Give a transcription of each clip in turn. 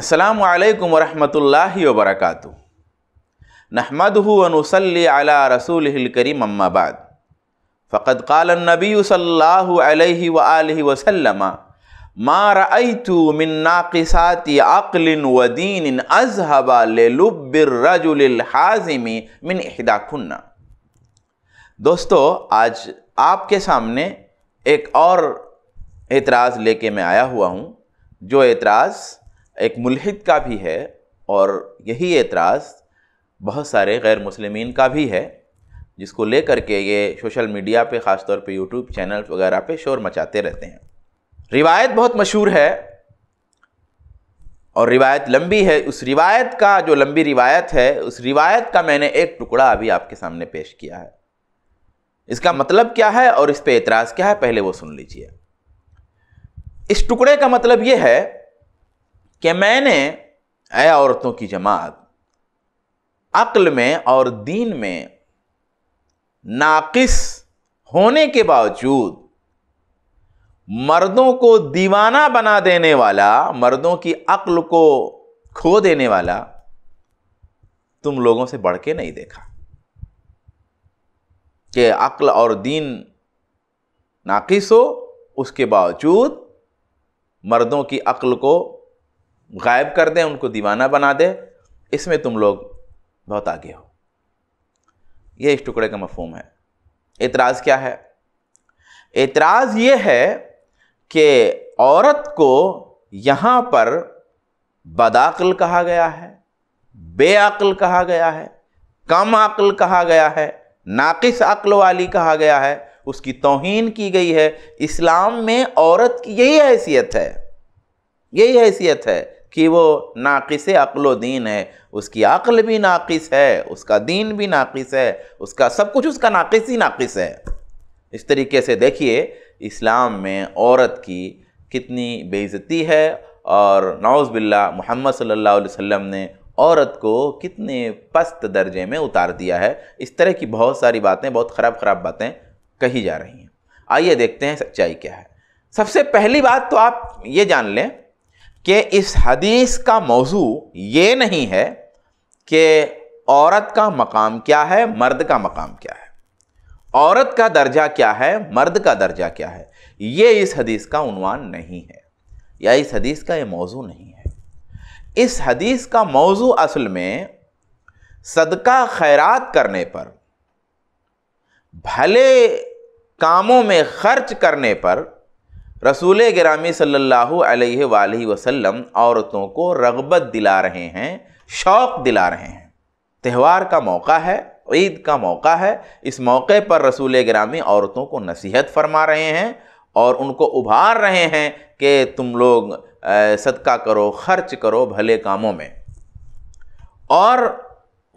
अस्सलाम वालेकुम वरहमतुल्लाहि वबरकातु नहमदहु वनुसल्ली अला रसूलिहिल करीम अम्मा बाद फ़कद काल नबी सल्लल्लाहु अलैहि व आलिहि वसल्लम मा रअयतु मिन नाक़िसाति अक़लिन व दीनिन अज़हबा लिलुब्बिर रजुलिल हाज़िमी मिन इहदाकुन्ना दोस्तों आज आपके सामने एक और एतराज़ लेके मैं आया हुआ हूँ जो एतराज़ एक मुलहिद का भी है और यही एतराज़ बहुत सारे गैर मुसलमान का भी है जिसको लेकर के ये सोशल मीडिया पे ख़ास तौर पे यूट्यूब चैनल वगैरह पे शोर मचाते रहते हैं रिवायत बहुत मशहूर है और रिवायत लंबी है उस रिवायत का जो लंबी रिवायत है उस रिवायत का मैंने एक टुकड़ा अभी आपके सामने पेश किया है इसका मतलब क्या है और इस पर एतराज़ क्या है पहले वो सुन लीजिए इस टुकड़े का मतलब ये है कि मैंने ए औरतों की जमात अक्ल में और दीन में नाकिस होने के बावजूद मर्दों को दीवाना बना देने वाला मर्दों की अक्ल को खो देने वाला तुम लोगों से बढ़ के नहीं देखा कि अक्ल और दीन नाकिस हो उसके बावजूद मर्दों की अक्ल को गायब कर दें उनको दीवाना बना दें इसमें तुम लोग बहुत आगे हो ये इस टुकड़े का मफहम है एतराज़ क्या है एतराज़ ये है कि औरत को यहाँ पर बदाकल कहा गया है बेअल कहा गया है कम अकल कहा गया है नाकिस अकल वाली कहा गया है उसकी तोहन की गई है इस्लाम में औरत की यही हैसियत है यही हैसियत है कि वो नाक अक्लो दीन है उसकी अक्ल भी नाक़ है उसका दीन भी नाक़ है उसका सब कुछ उसका नाक ही नाक़ है इस तरीके से देखिए इस्लाम में औरत की कितनी बेइज्जती है और नौज़ बिल्ला मोहम्मद सल्लल्लाहु अलैहि वसल्लम ने औरत को कितने पस्त दर्जे में उतार दिया है इस तरह की बहुत सारी बातें बहुत ख़राब ख़राब बातें कही जा रही हैं आइए देखते हैं सच्चाई क्या है सबसे पहली बात तो आप ये जान लें कि इस हदीस का मौजू ये नहीं है कि औरत का मकाम क्या है मर्द का मकाम क्या है औरत का दर्जा क्या है मर्द का दर्जा क्या है ये इस हदीस का उनवान नहीं है या इस हदीस का ये मौजू नहीं है इस हदीस का मौजू असल में सदका खैरात करने पर भले कामों में खर्च करने पर रसूल ग्रामी सल्लल्लाहु अलैहि वसल्लम औरतों को रगबत दिला रहे हैं शौक़ दिला रहे हैं त्यौहार का मौका है ईद का मौका है इस मौके पर रसूल ग्रामी औरतों को नसीहत फरमा रहे हैं और उनको उभार रहे हैं कि तुम लोग सदका करो खर्च करो भले कामों में और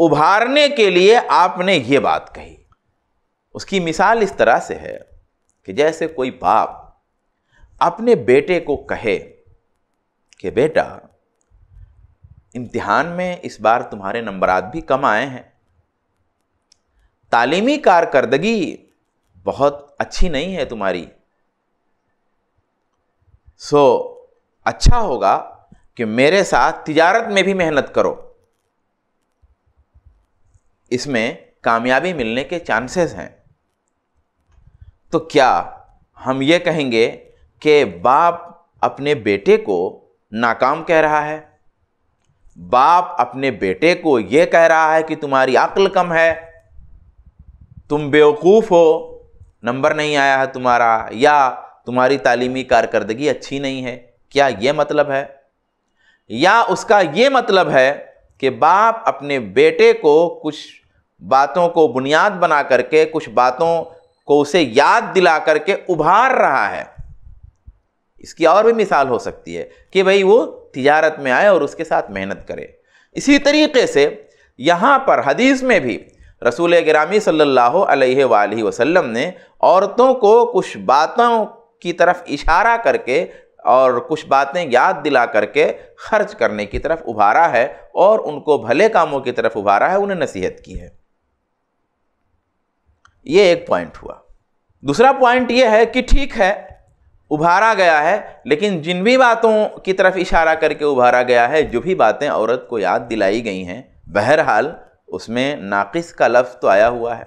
उभारने के लिए आपने ये बात कही उसकी मिसाल इस तरह से है कि जैसे कोई बाप अपने बेटे को कहे कि बेटा इम्तिहान में इस बार तुम्हारे नंबरात भी कम आए हैं तालीमी कारकर्दगी बहुत अच्छी नहीं है तुम्हारी सो अच्छा होगा कि मेरे साथ तिजारत में भी मेहनत करो इसमें कामयाबी मिलने के चांसेस हैं तो क्या हम ये कहेंगे कि बाप अपने बेटे को नाकाम कह रहा है बाप अपने बेटे को यह कह रहा है कि तुम्हारी अक्ल कम है तुम बेवकूफ़ हो नंबर नहीं आया है तुम्हारा या तुम्हारी तालीमी कारकर्दगी अच्छी नहीं है क्या ये मतलब है या उसका ये मतलब है कि बाप अपने बेटे को कुछ बातों को बुनियाद बना करके कुछ बातों को उसे याद दिला करके उभार रहा है इसकी और भी मिसाल हो सकती है कि भाई वो तिजारत में आए और उसके साथ मेहनत करे इसी तरीके से यहाँ पर हदीस में भी रसूल ग्रामी सल्लल्लाहु अलैहि वसल्लम ने औरतों को कुछ बातों की तरफ इशारा करके और कुछ बातें याद दिला करके खर्च करने की तरफ उभारा है और उनको भले कामों की तरफ उभारा है उन्हें नसीहत की है ये एक पॉइंट हुआ दूसरा पॉइंट ये है कि ठीक है उभारा गया है लेकिन जिन भी बातों की तरफ इशारा करके उभारा गया है जो भी बातें औरत को याद दिलाई गई हैं बहरहाल उसमें नाक़ का लफ्ज़ तो आया हुआ है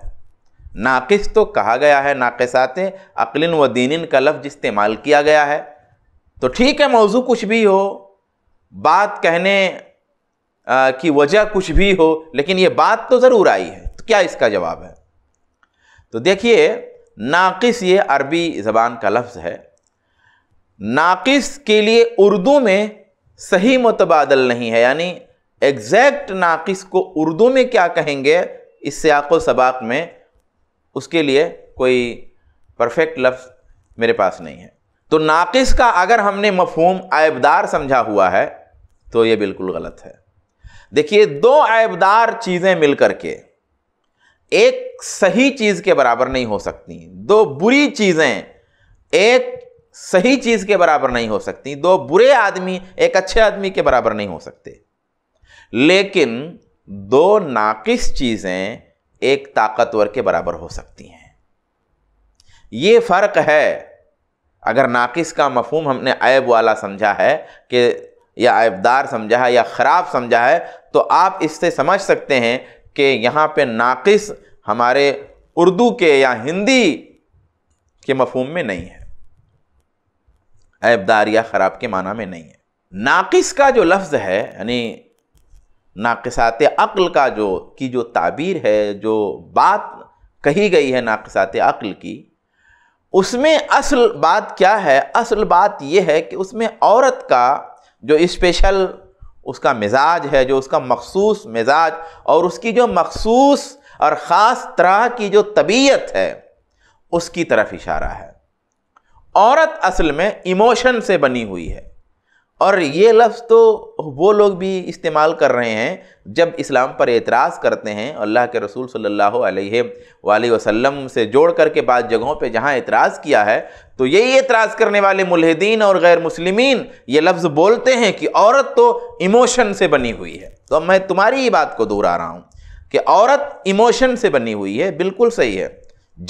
नाक़ तो कहा गया है नाक़सात अक्लिन व दीनिन का लफ्ज़ इस्तेमाल किया गया है तो ठीक है मौजू कुछ भी हो बात कहने की वजह कुछ भी हो लेकिन ये बात तो ज़रूर आई है तो क्या इसका जवाब है तो देखिए नाक़ ये अरबी ज़बान का लफ्ज़ है नाकिस के लिए उर्दू में सही मुतबादल नहीं है यानी एग्जैक्ट नाकिस को उर्दू में क्या कहेंगे इस सियाक सबाक में उसके लिए कोई परफेक्ट लफ्ज़ मेरे पास नहीं है तो नाकिस का अगर हमने मफहूम ऐबदार समझा हुआ है तो ये बिल्कुल गलत है देखिए दो ऐबदार चीज़ें मिलकर के एक सही चीज़ के बराबर नहीं हो सकती दो बुरी चीज़ें एक सही चीज़ के बराबर नहीं हो सकती दो बुरे आदमी एक अच्छे आदमी के बराबर नहीं हो सकते लेकिन दो नाकिस चीज़ें एक ताकतवर के बराबर हो सकती हैं ये फ़र्क है अगर नाकिस का मफहम हमने ऐब वाला समझा है कि या ऐबदार समझा है या ख़राब समझा है तो आप इससे समझ सकते हैं कि यहाँ पे नाकिस हमारे उर्दू के या हिंदी के मफहम में नहीं है ऐबदार या ख़राब के माना में नहीं है नाकिस का जो लफ्ज़ है यानी नाकसात अक्ल का जो की जो ताबीर है जो बात कही गई है नाकसात अक्ल की उसमें असल बात क्या है असल बात यह है कि उसमें औरत का जो स्पेशल उसका मिजाज है जो उसका मखसूस मिजाज और उसकी जो मखसूस और ख़ास तरह की जो तबीयत है उसकी तरफ इशारा है औरत असल में इमोशन से बनी हुई है और ये लफ्ज़ तो वो लोग भी इस्तेमाल कर रहे हैं जब इस्लाम पर एतराज़ करते हैं अल्लाह के रसूल सल्लल्लाहु अलैहि वसल्लम से जोड़ कर के बाद जगहों पे जहाँ एतराज़ किया है तो यही एतराज़ करने वाले मुलहदीन और गैर मुसलिमीन ये लफ्ज़ बोलते हैं कि औरत तो इमोशन से बनी हुई है तो मैं तुम्हारी ही बात को दोहरा रहा हूँ कि औरत इमोशन से बनी हुई है बिल्कुल सही है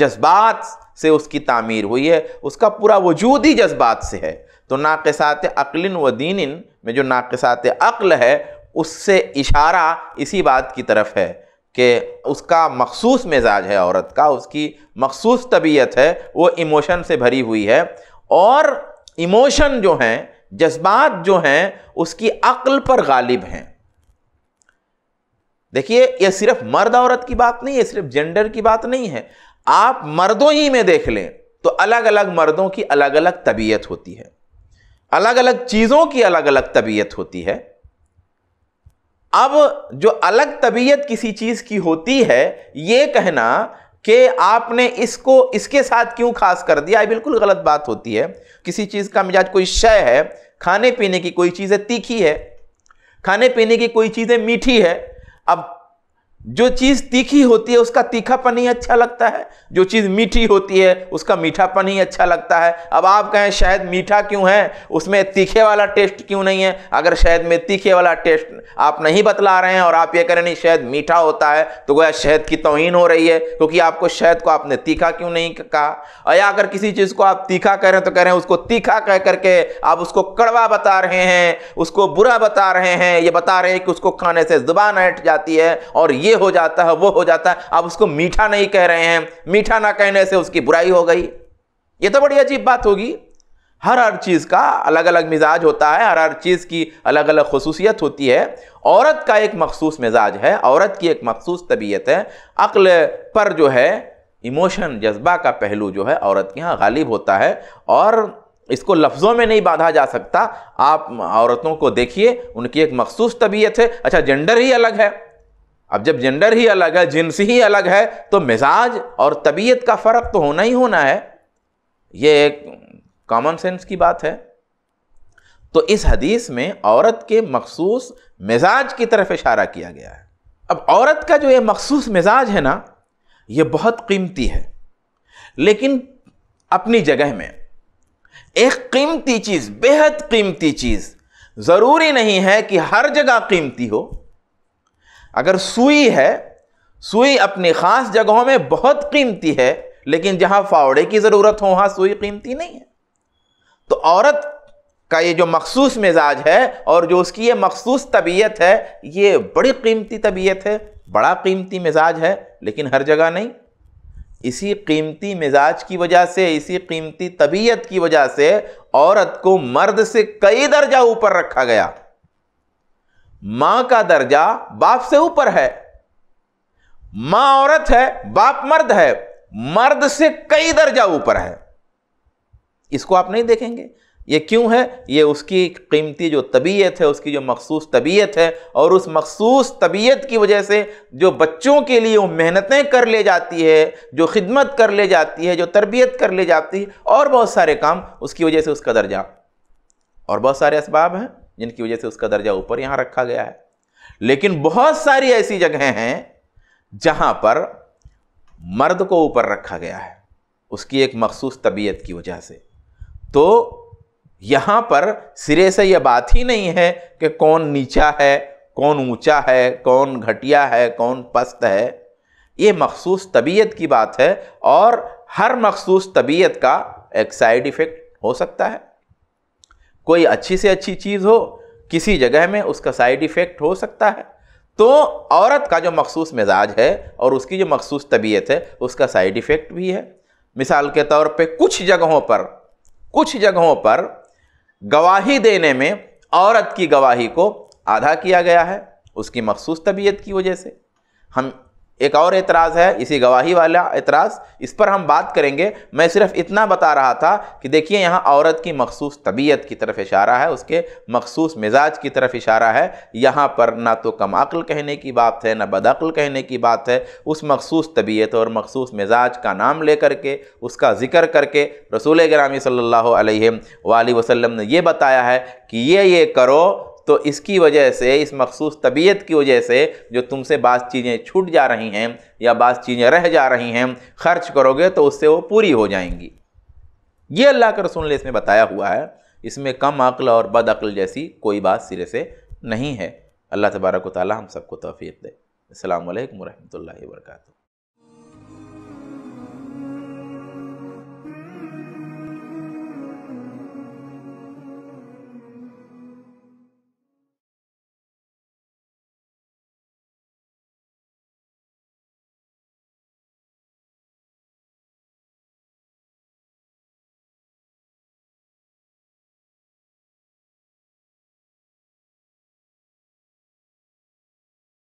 जज्बात से उसकी तामीर हुई है उसका पूरा वजूद ही जज्बात से है तो नाकसात अक्लिन व दीन में जो नाकसात अक्ल है उससे इशारा इसी बात की तरफ है कि उसका मखसूस मिजाज है औरत का उसकी मखसूस तबीयत है वो इमोशन से भरी हुई है और इमोशन जो हैं जज्बात जो हैं उसकी अक्ल पर गालिब हैं देखिए यह सिर्फ मर्द औरत की बात नहीं है सिर्फ जेंडर की बात नहीं है आप मर्दों ही में देख लें तो अलग अलग मर्दों की अलग अलग तबीयत होती है अलग अलग चीज़ों की अलग अलग तबीयत होती है अब जो अलग तबीयत किसी चीज़ की होती है ये कहना कि आपने इसको इसके साथ क्यों खास कर दिया ये बिल्कुल गलत बात होती है किसी चीज़ का मिजाज कोई शय है खाने पीने की कोई चीज़ें तीखी है खाने पीने की कोई चीज़ें मीठी है अब जो चीज़ तीखी होती है उसका तीखापन ही अच्छा लगता है जो चीज़ मीठी होती है उसका मीठापन ही अच्छा लगता है अब आप कहें शायद मीठा क्यों है उसमें तीखे वाला टेस्ट क्यों नहीं है अगर शायद में तीखे वाला टेस्ट आप नहीं बतला रहे हैं और आप ये कह रहे नहीं शायद मीठा होता है तो गोया शहद की तोहन हो रही है क्योंकि आपको शहद को आपने तीखा क्यों नहीं कहा और या अगर किसी चीज़ को आप तीखा कह रहे हैं तो कह रहे हैं उसको तीखा कह करके आप उसको कड़वा बता रहे हैं उसको बुरा बता रहे हैं ये बता रहे हैं कि उसको खाने से जुबान हट जाती है और ये हो जाता है वो हो जाता है आप उसको मीठा नहीं कह रहे हैं मीठा ना कहने से उसकी बुराई हो गई ये तो बड़ी अजीब बात होगी हर हर चीज़ का अलग अलग मिजाज होता है हर हर चीज़ की अलग अलग खसूसियत होती है औरत का एक मखसूस मिजाज है औरत की एक मखसूस तबीयत है अक्ल पर जो है इमोशन जज्बा का पहलू जो है औरत के यहाँ गालिब होता है और इसको लफ्ज़ों में नहीं बांधा जा सकता आप औरतों को देखिए उनकी एक मखसूस तबीयत है अच्छा जेंडर ही अलग है अब जब जेंडर ही अलग है जिन्स ही अलग है तो मिजाज और तबीयत का फ़र्क तो होना ही होना है ये एक कॉमन सेंस की बात है तो इस हदीस में औरत के मखसूस मिजाज की तरफ इशारा किया गया है अब औरत का जो ये मखसूस मिजाज है ना ये बहुत कीमती है लेकिन अपनी जगह में एक कीमती चीज़ बेहद कीमती चीज़ ज़रूरी नहीं है कि हर जगह कीमती हो अगर सुई है सुई अपनी ख़ास जगहों में बहुत कीमती है लेकिन जहाँ फावड़े की ज़रूरत हो वहाँ सुई कीमती नहीं है तो औरत का ये जो मखसूस मिजाज है और जो उसकी ये मखसूस तबीयत है ये बड़ी कीमती तबीयत है बड़ा कीमती मिजाज है लेकिन हर जगह नहीं इसी कीमती मिजाज की वजह से इसी कीमती तबीयत की वजह से औरत को मर्द से कई दर्जा ऊपर रखा गया मां का दर्जा बाप से ऊपर है मां औरत है बाप मर्द है मर्द से कई दर्जा ऊपर है इसको आप नहीं देखेंगे ये क्यों है ये उसकी कीमती जो तबीयत है उसकी जो मखसूस तबीयत है और उस मखसूस तबीयत की वजह से जो बच्चों के लिए वो मेहनतें कर ले जाती है जो खिदमत कर ले जाती है जो तरबियत कर ले जाती है और बहुत सारे काम उसकी वजह से उसका दर्जा और बहुत सारे इसबाब हैं जिनकी वजह से उसका दर्जा ऊपर यहाँ रखा गया है लेकिन बहुत सारी ऐसी जगहें हैं जहाँ पर मर्द को ऊपर रखा गया है उसकी एक मखसूस तबीयत की वजह से तो यहाँ पर सिरे से यह बात ही नहीं है कि कौन नीचा है कौन ऊंचा है कौन घटिया है कौन पस्त है ये मखसूस तबीयत की बात है और हर मखसूस तबीयत का एक साइड इफ़ेक्ट हो सकता है कोई अच्छी से अच्छी चीज़ हो किसी जगह में उसका साइड इफ़ेक्ट हो सकता है तो औरत का जो मखसूस मिजाज है और उसकी जो मखसूस तबीयत है उसका साइड इफ़ेक्ट भी है मिसाल के तौर पे कुछ जगहों पर कुछ जगहों पर गवाही देने में औरत की गवाही को आधा किया गया है उसकी मखसूस तबीयत की वजह से हम एक और एतराज़ है इसी गवाही वाला एतराज़ इस पर हम बात करेंगे मैं सिर्फ इतना बता रहा था कि देखिए यहाँ औरत की मखसूस तबीयत की तरफ इशारा है उसके मखसूस मिजाज की तरफ इशारा है यहाँ पर ना तो कम अक्ल कहने की बात है ना बदअल कहने की बात है उस मखसूस तबीयत और मखसूस मिजाज का नाम ले करके उसका ज़िक्र करके रसूल ग्रामी सल्ला वसम ने यह बताया है कि ये ये करो तो इसकी वजह से इस मखसूस तबीयत की वजह से जो तुमसे बात चीज़ें छूट जा रही हैं या बात चीज़ें रह जा रही हैं खर्च करोगे तो उससे वो पूरी हो जाएंगी ये अल्लाह के रसूल ने इसमें बताया हुआ है इसमें कम अक्ल और बद अक्ल जैसी कोई बात सिरे से नहीं है अल्लाह तबारक ताली हम सबको तोफ़ी दे अल्लाम वरहमल वर्का